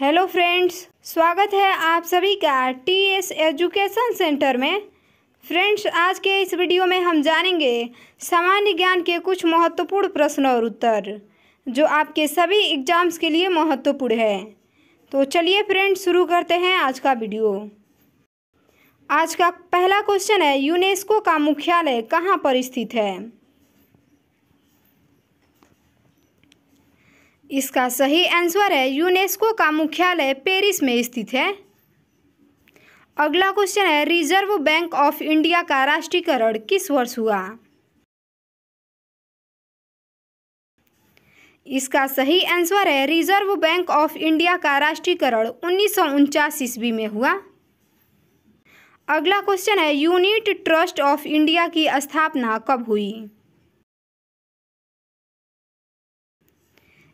hello friends स्वागत है आप सभी का टी एस एजुकेशन सेंटर में फ्रेंड्स आज के इस वीडियो में हम जानेंगे सामान्य ज्ञान के कुछ महत्वपूर्ण प्रश्न और उत्तर जो आपके सभी एग्जाम्स के लिए महत्वपूर्ण है तो चलिए फ्रेंड्स शुरू करते हैं आज का वीडियो आज का पहला क्वेश्चन है यूनेस्को का मुख्यालय कहाँ पर स्थित है इसका सही आंसर है यूनेस्को का मुख्यालय पेरिस में स्थित है अगला क्वेश्चन है रिजर्व बैंक ऑफ इंडिया का राष्ट्रीयकरण किस वर्ष हुआ इसका सही आंसर है रिजर्व बैंक ऑफ इंडिया का राष्ट्रीयकरण उन्नीस सौ ईस्वी में हुआ अगला क्वेश्चन है यूनिट ट्रस्ट ऑफ इंडिया की स्थापना कब हुई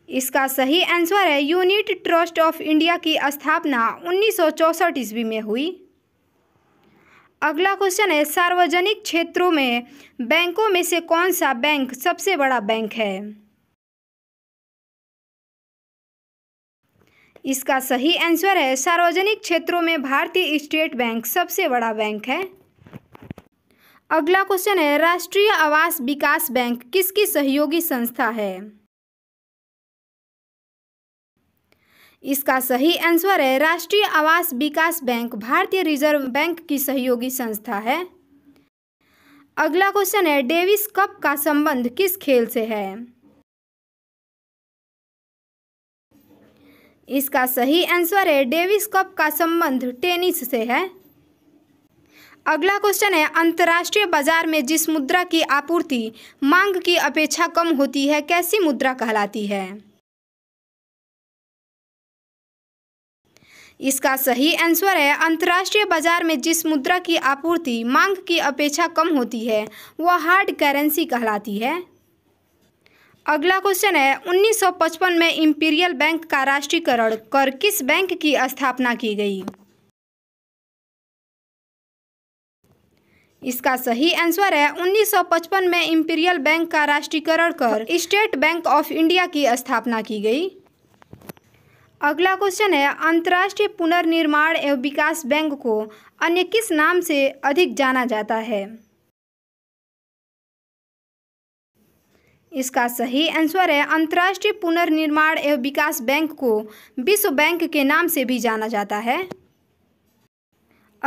इसका सही आंसर है यूनिट ट्रस्ट ऑफ इंडिया की स्थापना उन्नीस सौ ईस्वी में हुई अगला क्वेश्चन है सार्वजनिक क्षेत्रों में बैंकों में से कौन सा बैंक सबसे बड़ा बैंक है इसका सही आंसर है सार्वजनिक क्षेत्रों में भारतीय स्टेट बैंक सबसे बड़ा बैंक है अगला क्वेश्चन है राष्ट्रीय आवास विकास बैंक किसकी सहयोगी संस्था है इसका सही आंसर है राष्ट्रीय आवास विकास बैंक भारतीय रिजर्व बैंक की सहयोगी संस्था है अगला क्वेश्चन है डेविस कप का संबंध किस खेल से है इसका सही आंसर है डेविस कप का संबंध टेनिस से है अगला क्वेश्चन है अंतर्राष्ट्रीय बाजार में जिस मुद्रा की आपूर्ति मांग की अपेक्षा कम होती है कैसी मुद्रा कहलाती है इसका सही आंसर है अंतर्राष्ट्रीय बाजार में जिस मुद्रा की आपूर्ति मांग की अपेक्षा कम होती है वह हार्ड करेंसी कहलाती है अगला क्वेश्चन है 1955 में इंपीरियल बैंक का राष्ट्रीयकरण कर किस बैंक की स्थापना की गई इसका सही आंसर है 1955 में इंपीरियल बैंक का राष्ट्रीयकरण कर स्टेट बैंक ऑफ इंडिया की स्थापना की गई अगला क्वेश्चन है अंतर्राष्ट्रीय पुनर्निर्माण एवं विकास बैंक को अन्य किस नाम से अधिक जाना जाता है इसका सही आंसर है अंतर्राष्ट्रीय पुनर्निर्माण एवं विकास बैंक को विश्व बैंक के नाम से भी जाना जाता है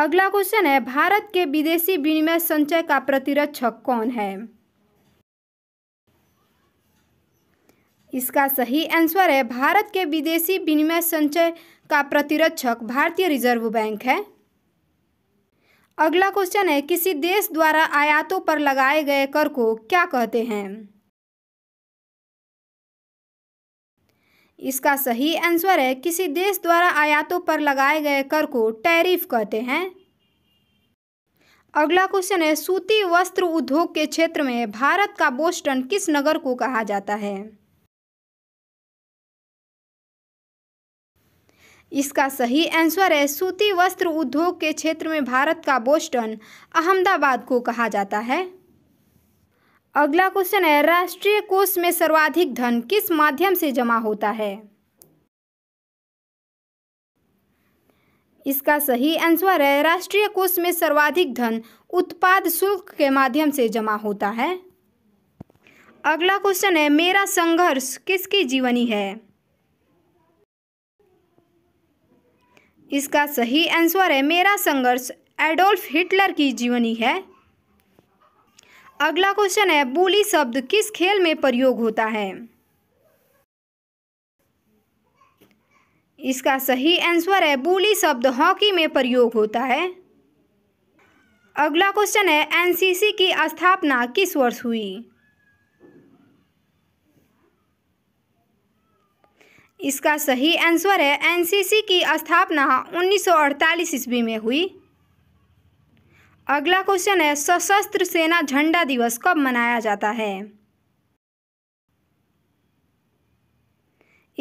अगला क्वेश्चन है भारत के विदेशी विनिमय संचय का प्रतिरक्षक कौन है इसका सही आंसर है भारत के विदेशी विनिमय संचय का प्रतिरक्षक भारतीय रिजर्व बैंक है अगला क्वेश्चन है किसी देश द्वारा आयातों पर लगाए गए कर को क्या कहते हैं इसका सही आंसर है किसी देश द्वारा आयातों पर लगाए गए कर को टैरिफ कहते हैं अगला क्वेश्चन है सूती वस्त्र उद्योग के क्षेत्र में भारत का बोस्टन किस नगर को कहा जाता है इसका सही आंसर है सूती वस्त्र उद्योग के क्षेत्र में भारत का बोस्टन अहमदाबाद को कहा जाता है अगला क्वेश्चन है राष्ट्रीय कोष में सर्वाधिक धन किस माध्यम से जमा होता है इसका सही आंसर है राष्ट्रीय कोष में सर्वाधिक धन उत्पाद शुल्क के माध्यम से जमा होता है अगला क्वेश्चन है मेरा संघर्ष किसकी जीवनी है इसका सही आंसर है मेरा संघर्ष एडोल्फ हिटलर की जीवनी है अगला क्वेश्चन है बोली शब्द किस खेल में प्रयोग होता है इसका सही आंसर है बोली शब्द हॉकी में प्रयोग होता है अगला क्वेश्चन है एनसीसी की स्थापना किस वर्ष हुई इसका सही आंसर है एनसीसी की स्थापना 1948 ईस्वी में हुई अगला क्वेश्चन है सशस्त्र सेना झंडा दिवस कब मनाया जाता है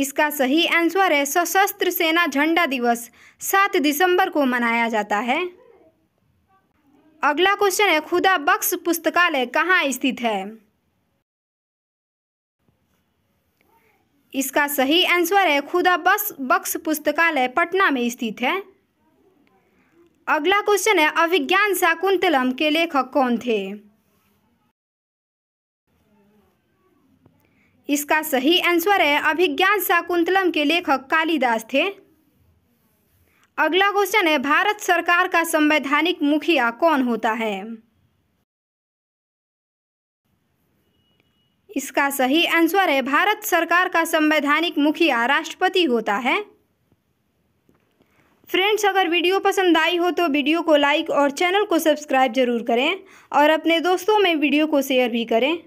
इसका सही आंसर है सशस्त्र सेना झंडा दिवस 7 दिसंबर को मनाया जाता है अगला क्वेश्चन है खुदा बख्श पुस्तकालय कहाँ स्थित है इसका सही आंसर है खुदा बस बक्स पुस्तकालय पटना में स्थित है अगला क्वेश्चन है अभिज्ञान शाकुंतलम के लेखक कौन थे इसका सही आंसर है अभिज्ञान शाकुंतलम के लेखक कालिदास थे अगला क्वेश्चन है भारत सरकार का संवैधानिक मुखिया कौन होता है इसका सही आंसर है भारत सरकार का संवैधानिक मुखिया राष्ट्रपति होता है फ्रेंड्स अगर वीडियो पसंद आई हो तो वीडियो को लाइक और चैनल को सब्सक्राइब जरूर करें और अपने दोस्तों में वीडियो को शेयर भी करें